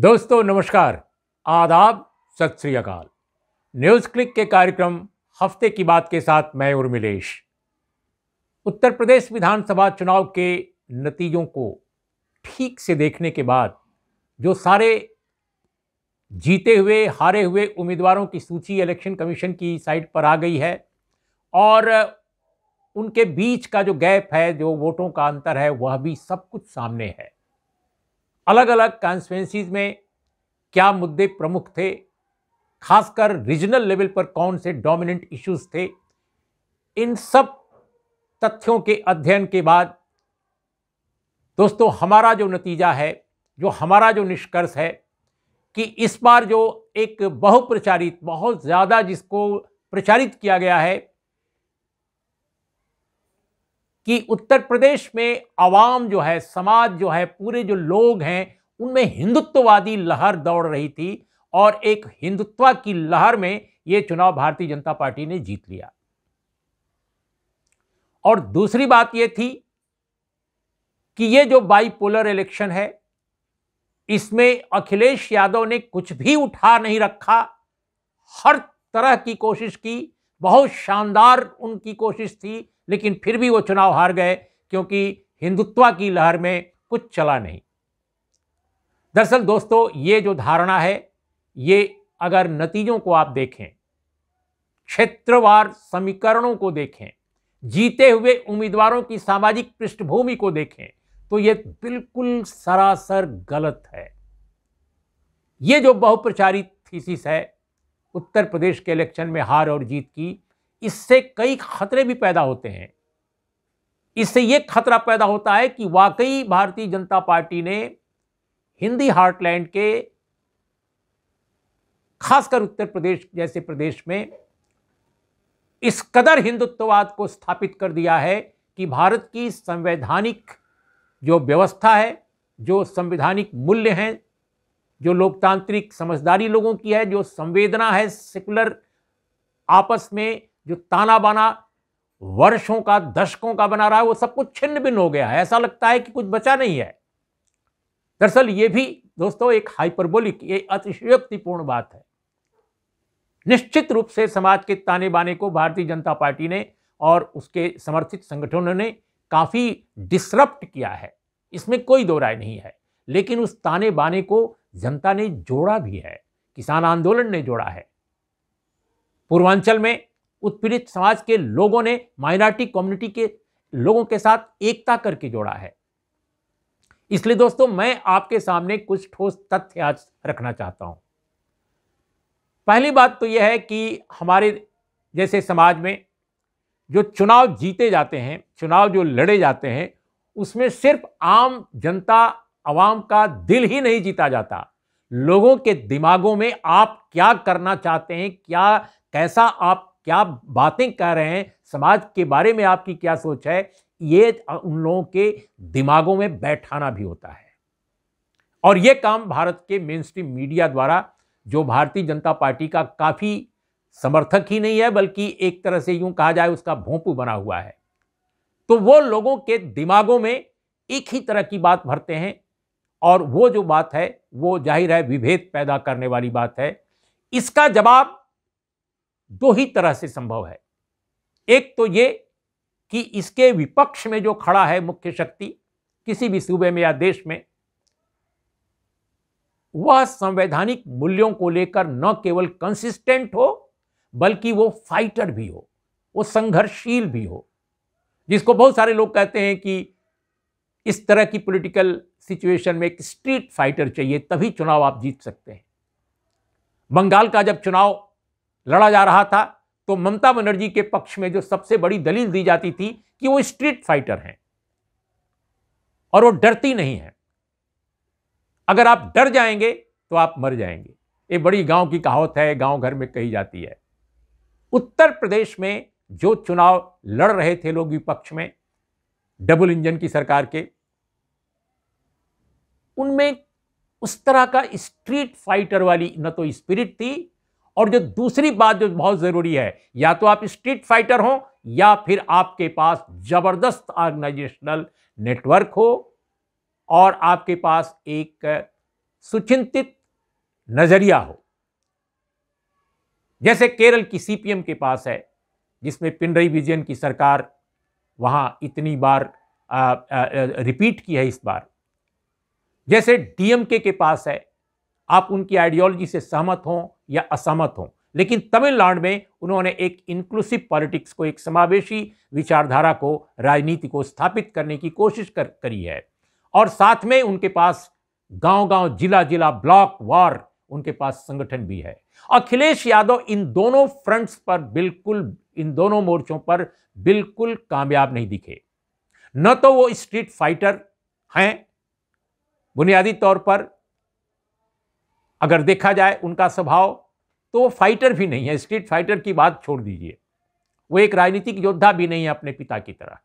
दोस्तों नमस्कार आदाब सत श्री अकाल न्यूज़ क्लिक के कार्यक्रम हफ्ते की बात के साथ मैं उर्मिलेश उत्तर प्रदेश विधानसभा चुनाव के नतीजों को ठीक से देखने के बाद जो सारे जीते हुए हारे हुए उम्मीदवारों की सूची इलेक्शन कमीशन की साइट पर आ गई है और उनके बीच का जो गैप है जो वोटों का अंतर है वह भी सब कुछ सामने है अलग अलग कॉन्स्टिटेंसीज़ में क्या मुद्दे प्रमुख थे खासकर रीजनल लेवल पर कौन से डोमिनेंट इश्यूज थे इन सब तथ्यों के अध्ययन के बाद दोस्तों हमारा जो नतीजा है जो हमारा जो निष्कर्ष है कि इस बार जो एक बहुप्रचारित बहुत ज़्यादा जिसको प्रचारित किया गया है कि उत्तर प्रदेश में आवाम जो है समाज जो है पूरे जो लोग हैं उनमें हिंदुत्ववादी लहर दौड़ रही थी और एक हिंदुत्व की लहर में ये चुनाव भारतीय जनता पार्टी ने जीत लिया और दूसरी बात यह थी कि यह जो बाईपोलर इलेक्शन है इसमें अखिलेश यादव ने कुछ भी उठा नहीं रखा हर तरह की कोशिश की बहुत शानदार उनकी कोशिश थी लेकिन फिर भी वो चुनाव हार गए क्योंकि हिंदुत्व की लहर में कुछ चला नहीं दरअसल दोस्तों ये जो धारणा है ये अगर नतीजों को आप देखें क्षेत्रवार समीकरणों को देखें जीते हुए उम्मीदवारों की सामाजिक पृष्ठभूमि को देखें तो ये बिल्कुल सरासर गलत है ये जो बहुप्रचारित थीसिस है उत्तर प्रदेश के इलेक्शन में हार और जीत की इससे कई खतरे भी पैदा होते हैं इससे ये खतरा पैदा होता है कि वाकई भारतीय जनता पार्टी ने हिंदी हार्टलैंड के खासकर उत्तर प्रदेश जैसे प्रदेश में इस कदर हिंदुत्ववाद को स्थापित कर दिया है कि भारत की संवैधानिक जो व्यवस्था है जो संवैधानिक मूल्य हैं जो लोकतांत्रिक समझदारी लोगों की है जो संवेदना है सेकुलर आपस में जो ताना बाना वर्षों का दशकों का बना रहा है वो सब कुछ छिन्न भिन्न हो गया है ऐसा लगता है कि कुछ बचा नहीं है दरअसल ये भी दोस्तों एक हाइपरबोलिक ये अतिशयोक्तिपूर्ण बात है निश्चित रूप से समाज के ताने बाने को भारतीय जनता पार्टी ने और उसके समर्थित संगठनों ने काफ़ी डिसरप्ट किया है इसमें कोई दो राय नहीं है लेकिन उस ताने बाने को जनता ने जोड़ा भी है किसान आंदोलन ने जोड़ा है पूर्वांचल में उत्पीड़ित समाज के लोगों ने माइनॉरिटी कम्युनिटी के लोगों के साथ एकता करके जोड़ा है इसलिए दोस्तों मैं आपके सामने कुछ ठोस तथ्य आज रखना चाहता हूं पहली बात तो यह है कि हमारे जैसे समाज में जो चुनाव जीते जाते हैं चुनाव जो लड़े जाते हैं उसमें सिर्फ आम जनता आवाम का दिल ही नहीं जीता जाता लोगों के दिमागों में आप क्या करना चाहते हैं क्या कैसा आप क्या बातें कह रहे हैं समाज के बारे में आपकी क्या सोच है ये उन लोगों के दिमागों में बैठाना भी होता है और ये काम भारत के मेन स्ट्रीम मीडिया द्वारा जो भारतीय जनता पार्टी का काफ़ी समर्थक ही नहीं है बल्कि एक तरह से यूं कहा जाए उसका भोंपू बना हुआ है तो वो लोगों के दिमागों में एक ही तरह की बात भरते हैं और वो जो बात है वो जाहिर है विभेद पैदा करने वाली बात है इसका जवाब दो ही तरह से संभव है एक तो ये कि इसके विपक्ष में जो खड़ा है मुख्य शक्ति किसी भी सूबे में या देश में वह संवैधानिक मूल्यों को लेकर न केवल कंसिस्टेंट हो बल्कि वो फाइटर भी हो वो संघर्षशील भी हो जिसको बहुत सारे लोग कहते हैं कि इस तरह की पॉलिटिकल सिचुएशन में एक स्ट्रीट फाइटर चाहिए तभी चुनाव आप जीत सकते हैं बंगाल का जब चुनाव लड़ा जा रहा था तो ममता बनर्जी के पक्ष में जो सबसे बड़ी दलील दी जाती थी कि वो स्ट्रीट फाइटर हैं और वो डरती नहीं है अगर आप डर जाएंगे तो आप मर जाएंगे ये बड़ी गांव की कहावत है गांव घर में कही जाती है उत्तर प्रदेश में जो चुनाव लड़ रहे थे लोग विपक्ष में डबल इंजन की सरकार के उनमें उस तरह का स्ट्रीट फाइटर वाली न तो स्पिरिट थी और जो दूसरी बात जो बहुत ज़रूरी है या तो आप स्ट्रीट फाइटर हो या फिर आपके पास ज़बरदस्त ऑर्गेनाइजेशनल नेटवर्क हो और आपके पास एक सुचिंतित नज़रिया हो जैसे केरल की सीपीएम के पास है जिसमें पिनरई विजयन की सरकार वहां इतनी बार आ, आ, आ, रिपीट की है इस बार जैसे डीएमके के पास है आप उनकी आइडियोलॉजी से सहमत हों या असहमत हों लेकिन तमिलनाडु में उन्होंने एक इंक्लूसिव पॉलिटिक्स को एक समावेशी विचारधारा को राजनीति को स्थापित करने की कोशिश कर करी है और साथ में उनके पास गांव-गांव जिला-जिला ब्लॉक वार उनके पास संगठन भी है अखिलेश यादव इन दोनों फ्रंट्स पर बिल्कुल इन दोनों मोर्चों पर बिल्कुल कामयाब नहीं दिखे न तो वो स्ट्रीट फाइटर हैं बुनियादी तौर पर अगर देखा जाए उनका स्वभाव तो वो फाइटर भी नहीं है स्ट्रीट फाइटर की बात छोड़ दीजिए वो एक राजनीतिक योद्धा भी नहीं है अपने पिता की तरह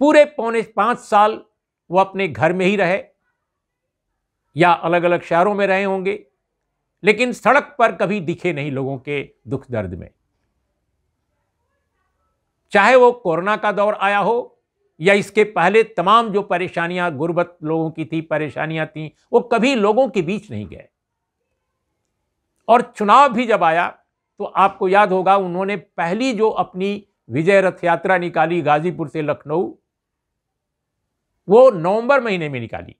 पूरे पौने पांच साल वो अपने घर में ही रहे या अलग अलग शहरों में रहे होंगे लेकिन सड़क पर कभी दिखे नहीं लोगों के दुख दर्द में चाहे वो कोरोना का दौर आया हो या इसके पहले तमाम जो परेशानियां गुर्बत लोगों की थी परेशानियां थी वो कभी लोगों के बीच नहीं गए और चुनाव भी जब आया तो आपको याद होगा उन्होंने पहली जो अपनी विजय रथ यात्रा निकाली गाजीपुर से लखनऊ वो नवंबर महीने में निकाली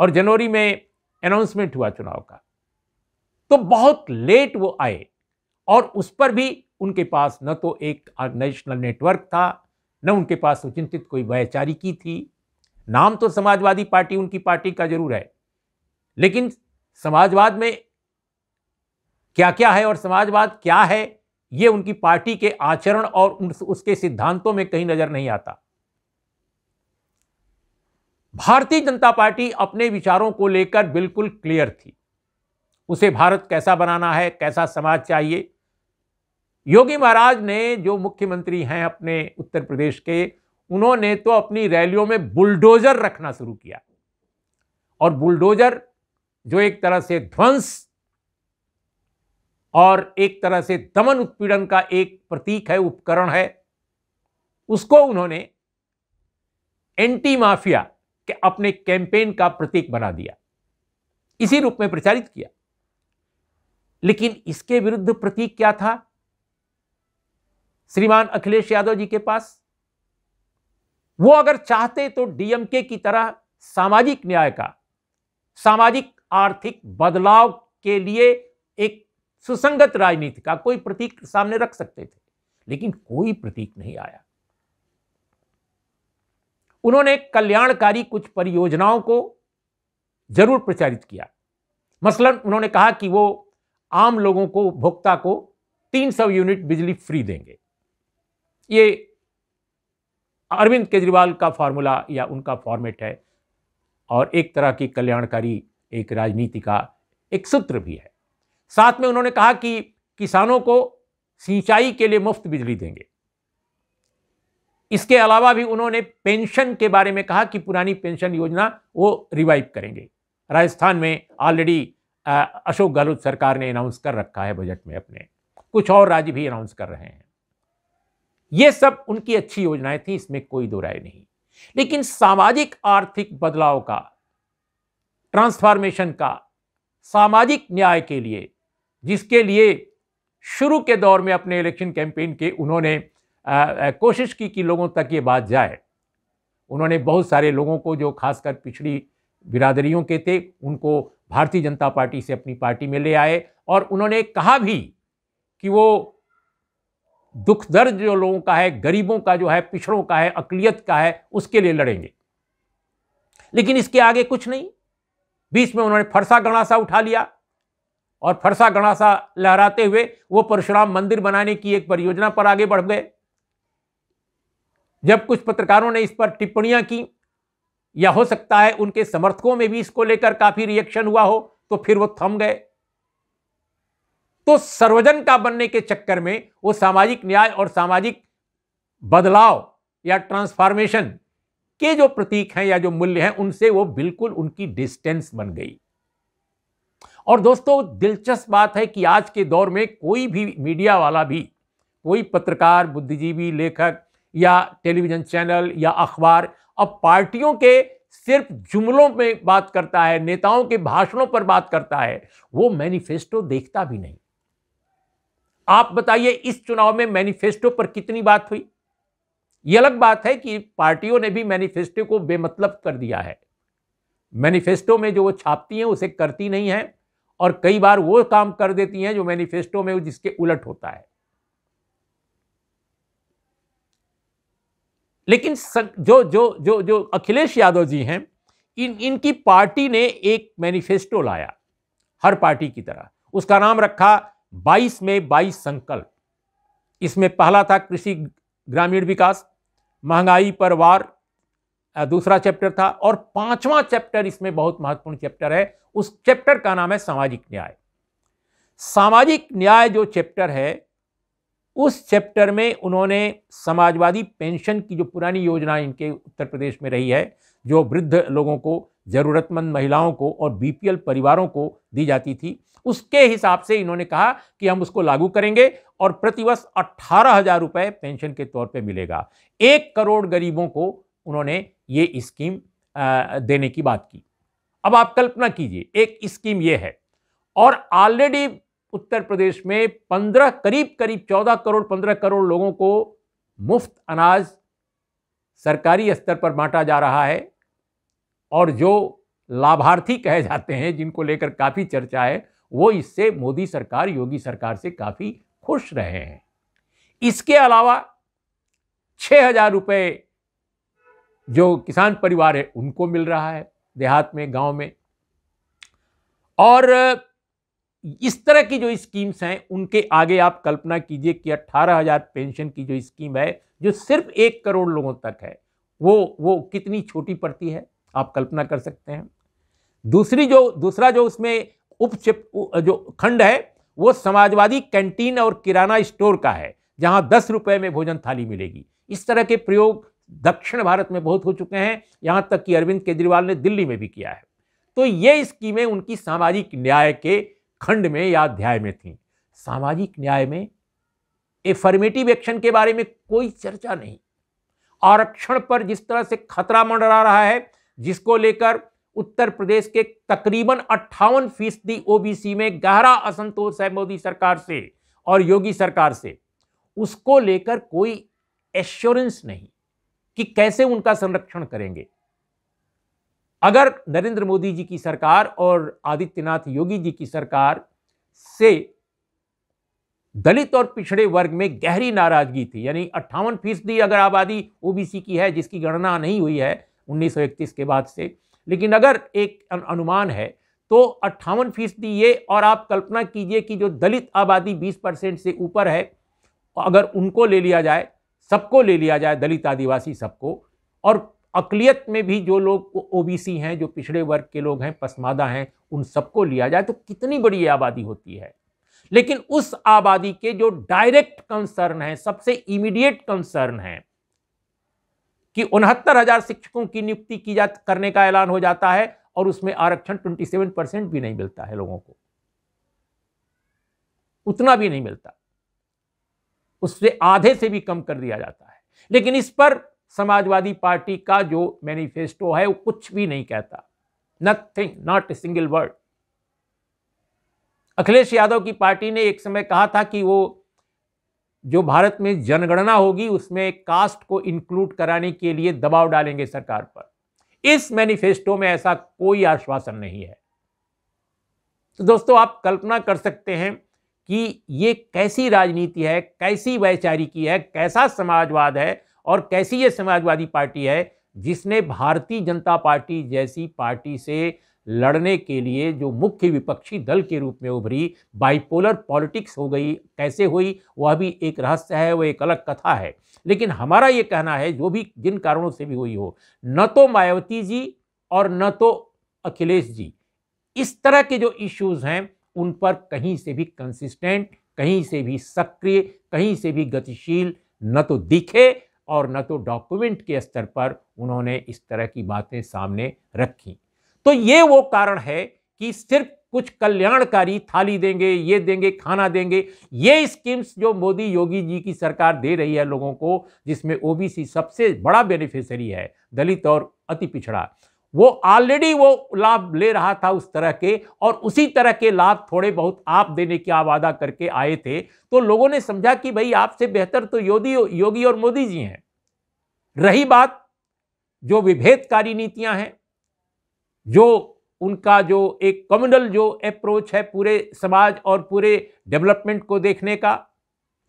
और जनवरी में अनाउंसमेंट हुआ चुनाव का तो बहुत लेट वो आए और उस पर भी उनके पास न तो एक नेशनल नेटवर्क था न उनके पास सुचिंतित कोई वैचारिकी की थी नाम तो समाजवादी पार्टी उनकी पार्टी का जरूर है लेकिन समाजवाद में क्या क्या है और समाजवाद क्या है ये उनकी पार्टी के आचरण और उसके सिद्धांतों में कहीं नजर नहीं आता भारतीय जनता पार्टी अपने विचारों को लेकर बिल्कुल क्लियर थी उसे भारत कैसा बनाना है कैसा समाज चाहिए योगी महाराज ने जो मुख्यमंत्री हैं अपने उत्तर प्रदेश के उन्होंने तो अपनी रैलियों में बुलडोजर रखना शुरू किया और बुलडोजर जो एक तरह से ध्वंस और एक तरह से दमन उत्पीड़न का एक प्रतीक है उपकरण है उसको उन्होंने एंटी माफिया के अपने कैंपेन का प्रतीक बना दिया इसी रूप में प्रचारित किया लेकिन इसके विरुद्ध प्रतीक क्या था श्रीमान अखिलेश यादव जी के पास वो अगर चाहते तो डीएमके की तरह सामाजिक न्याय का सामाजिक आर्थिक बदलाव के लिए एक सुसंगत राजनीति का कोई प्रतीक सामने रख सकते थे लेकिन कोई प्रतीक नहीं आया उन्होंने कल्याणकारी कुछ परियोजनाओं को जरूर प्रचारित किया मसलन उन्होंने कहा कि वो आम लोगों को उपभोक्ता को 300 यूनिट बिजली फ्री देंगे ये अरविंद केजरीवाल का फार्मूला या उनका फॉर्मेट है और एक तरह की कल्याणकारी एक राजनीति का एक सूत्र भी है साथ में उन्होंने कहा कि किसानों को सिंचाई के लिए मुफ्त बिजली देंगे इसके अलावा भी उन्होंने पेंशन के बारे में कहा कि पुरानी पेंशन योजना वो रिवाइव करेंगे राजस्थान में ऑलरेडी अशोक गहलोत सरकार ने अनाउंस कर रखा है बजट में अपने कुछ और राज्य भी अनाउंस कर रहे हैं ये सब उनकी अच्छी योजनाएं थी इसमें कोई दो राय नहीं लेकिन सामाजिक आर्थिक बदलाव का ट्रांसफॉर्मेशन का सामाजिक न्याय के लिए जिसके लिए शुरू के दौर में अपने इलेक्शन कैंपेन के उन्होंने आ, आ, कोशिश की कि लोगों तक ये बात जाए उन्होंने बहुत सारे लोगों को जो खासकर पिछड़ी बिरादरियों के थे उनको भारतीय जनता पार्टी से अपनी पार्टी में ले आए और उन्होंने कहा भी कि वो दुख दर्द जो लोगों का है गरीबों का जो है पिछड़ों का है अकलियत का है उसके लिए लड़ेंगे लेकिन इसके आगे कुछ नहीं बीच में उन्होंने फरसा गणासा उठा लिया और फरसा गणासा लहराते हुए वो परशुराम मंदिर बनाने की एक परियोजना पर आगे बढ़ गए जब कुछ पत्रकारों ने इस पर टिप्पणियां की या हो सकता है उनके समर्थकों में भी इसको लेकर काफ़ी रिएक्शन हुआ हो तो फिर वो थम गए तो सर्वजन का बनने के चक्कर में वो सामाजिक न्याय और सामाजिक बदलाव या ट्रांसफॉर्मेशन के जो प्रतीक हैं या जो मूल्य हैं उनसे वो बिल्कुल उनकी डिस्टेंस बन गई और दोस्तों दिलचस्प बात है कि आज के दौर में कोई भी मीडिया वाला भी कोई पत्रकार बुद्धिजीवी लेखक या टेलीविजन चैनल या अखबार अब पार्टियों के सिर्फ जुमलों में बात करता है नेताओं के भाषणों पर बात करता है वो मैनिफेस्टो देखता भी नहीं आप बताइए इस चुनाव में मैनिफेस्टो पर कितनी बात हुई ये अलग बात है कि पार्टियों ने भी मैनिफेस्टो को बेमतलब कर दिया है मैनिफेस्टो में जो वो छापती हैं उसे करती नहीं है और कई बार वो काम कर देती हैं जो मैनिफेस्टो में जिसके उलट होता है लेकिन जो जो जो जो अखिलेश यादव जी हैं इन इनकी पार्टी ने एक मैनिफेस्टो लाया हर पार्टी की तरह उसका नाम रखा बाईस में बाईस संकल्प इसमें पहला था कृषि ग्रामीण विकास महंगाई पर वार दूसरा चैप्टर था और पांचवा चैप्टर इसमें बहुत महत्वपूर्ण चैप्टर है उस चैप्टर का नाम है सामाजिक न्याय सामाजिक न्याय जो चैप्टर है उस चैप्टर में उन्होंने समाजवादी पेंशन की जो पुरानी योजना इनके उत्तर प्रदेश में रही है जो वृद्ध लोगों को ज़रूरतमंद महिलाओं को और बी परिवारों को दी जाती थी उसके हिसाब से इन्होंने कहा कि हम उसको लागू करेंगे और प्रतिवर्ष अट्ठारह हज़ार रुपये पेंशन के तौर पे मिलेगा एक करोड़ गरीबों को उन्होंने ये स्कीम देने की बात की अब आप कल्पना कीजिए एक स्कीम ये है और ऑलरेडी उत्तर प्रदेश में पंद्रह करीब करीब चौदह करोड़ पंद्रह करोड़ लोगों को मुफ्त अनाज सरकारी स्तर पर बांटा जा रहा है और जो लाभार्थी कहे जाते हैं जिनको लेकर काफ़ी चर्चा है वो इससे मोदी सरकार योगी सरकार से काफ़ी खुश रहे हैं इसके अलावा छः हजार रुपये जो किसान परिवार है उनको मिल रहा है देहात में गांव में और इस तरह की जो स्कीम्स हैं उनके आगे आप कल्पना कीजिए कि अट्ठारह हजार पेंशन की जो स्कीम है जो सिर्फ एक करोड़ लोगों तक है वो वो कितनी छोटी पड़ती है आप कल्पना कर सकते हैं दूसरी जो दूसरा जो उसमें उप जो खंड है वो समाजवादी कैंटीन और किराना स्टोर का है जहां दस रुपये में भोजन थाली मिलेगी इस तरह के प्रयोग दक्षिण भारत में बहुत हो चुके हैं यहाँ तक कि अरविंद केजरीवाल ने दिल्ली में भी किया है तो ये स्कीमें उनकी सामाजिक न्याय के खंड में या अध्याय में थी सामाजिक न्याय में एफर्मेटिव एक्शन के बारे में कोई चर्चा नहीं आरक्षण पर जिस तरह से खतरा मंडरा रहा है जिसको लेकर उत्तर प्रदेश के तकरीबन अट्ठावन फीसदी ओबीसी में गहरा असंतोष है मोदी सरकार से और योगी सरकार से उसको लेकर कोई एश्योरेंस नहीं कि कैसे उनका संरक्षण करेंगे अगर नरेंद्र मोदी जी की सरकार और आदित्यनाथ योगी जी की सरकार से दलित और पिछड़े वर्ग में गहरी नाराजगी थी यानी अट्ठावन फीसदी अगर आबादी ओबीसी की है जिसकी गणना नहीं हुई है 1931 के बाद से लेकिन अगर एक अनुमान है तो अट्ठावन फीसदी ये और आप कल्पना कीजिए कि जो दलित आबादी 20 परसेंट से ऊपर है अगर उनको ले लिया जाए सबको ले लिया जाए दलित आदिवासी सबको और अकलियत में भी जो लोग ओबीसी हैं जो पिछड़े वर्ग के लोग हैं पसमादा हैं उन सबको लिया जाए तो कितनी बड़ी आबादी होती है लेकिन उस आबादी के जो डायरेक्ट कंसर्न है सबसे इमीडिएट कंसर्न है कि उनहत्तर हजार शिक्षकों की नियुक्ति की जा करने का ऐलान हो जाता है और उसमें आरक्षण 27 परसेंट भी नहीं मिलता है लोगों को उतना भी नहीं मिलता उससे आधे से भी कम कर दिया जाता है लेकिन इस पर समाजवादी पार्टी का जो मैनिफेस्टो है वो कुछ भी नहीं कहता nothing not a single word Akhilesh Yadav की पार्टी ने एक समय कहा था कि वो जो भारत में जनगणना होगी उसमें कास्ट को इंक्लूड कराने के लिए दबाव डालेंगे सरकार पर इस मैनिफेस्टो में ऐसा कोई आश्वासन नहीं है तो दोस्तों आप कल्पना कर सकते हैं कि ये कैसी राजनीति है कैसी वैचारिकी है कैसा समाजवाद है और कैसी ये समाजवादी पार्टी है जिसने भारतीय जनता पार्टी जैसी पार्टी से लड़ने के लिए जो मुख्य विपक्षी दल के रूप में उभरी बाइपोलर पॉलिटिक्स हो गई कैसे हुई वह भी एक रहस्य है वह एक अलग कथा है लेकिन हमारा ये कहना है जो भी जिन कारणों से भी हुई हो न तो मायावती जी और न तो अखिलेश जी इस तरह के जो इश्यूज हैं उन पर कहीं से भी कंसिस्टेंट कहीं से भी सक्रिय कहीं से भी गतिशील न तो दिखे और न तो डॉक्यूमेंट के स्तर पर उन्होंने इस तरह की बातें सामने रखी तो ये वो कारण है कि सिर्फ कुछ कल्याणकारी थाली देंगे ये देंगे खाना देंगे ये स्कीम्स जो मोदी योगी जी की सरकार दे रही है लोगों को जिसमें ओबीसी सबसे बड़ा बेनिफिशरी है दलित और अति पिछड़ा वो ऑलरेडी वो लाभ ले रहा था उस तरह के और उसी तरह के लाभ थोड़े बहुत आप देने की आवादा करके आए थे तो लोगों ने समझा कि भाई आपसे बेहतर तो योगी योगी और मोदी जी हैं रही बात जो विभेदकारी नीतियां हैं जो उनका जो एक कम्युनल जो अप्रोच है पूरे समाज और पूरे डेवलपमेंट को देखने का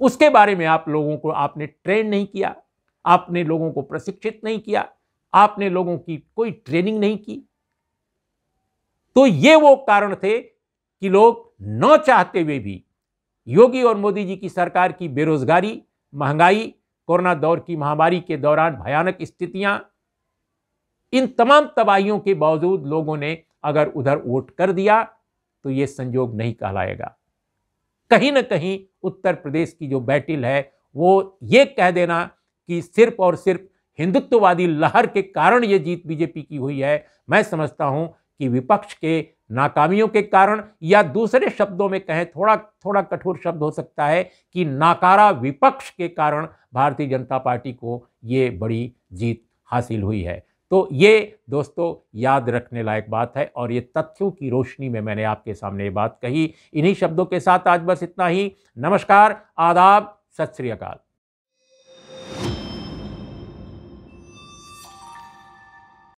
उसके बारे में आप लोगों को आपने ट्रेन नहीं किया आपने लोगों को प्रशिक्षित नहीं किया आपने लोगों की कोई ट्रेनिंग नहीं की तो ये वो कारण थे कि लोग न चाहते हुए भी योगी और मोदी जी की सरकार की बेरोजगारी महंगाई कोरोना दौर की महामारी के दौरान भयानक स्थितियां इन तमाम तबाहियों के बावजूद लोगों ने अगर उधर वोट कर दिया तो ये संयोग नहीं कहलाएगा कहीं ना कहीं उत्तर प्रदेश की जो बैटिल है वो ये कह देना कि सिर्फ और सिर्फ हिंदुत्ववादी लहर के कारण ये जीत बीजेपी की हुई है मैं समझता हूँ कि विपक्ष के नाकामियों के कारण या दूसरे शब्दों में कहें थोड़ा थोड़ा कठोर शब्द हो सकता है कि नाकारा विपक्ष के कारण भारतीय जनता पार्टी को ये बड़ी जीत हासिल हुई है तो ये दोस्तों याद रखने लायक बात है और ये तथ्यों की रोशनी में मैंने आपके सामने ये बात कही इन्हीं शब्दों के साथ आज बस इतना ही नमस्कार आदाब सत श्री अकाल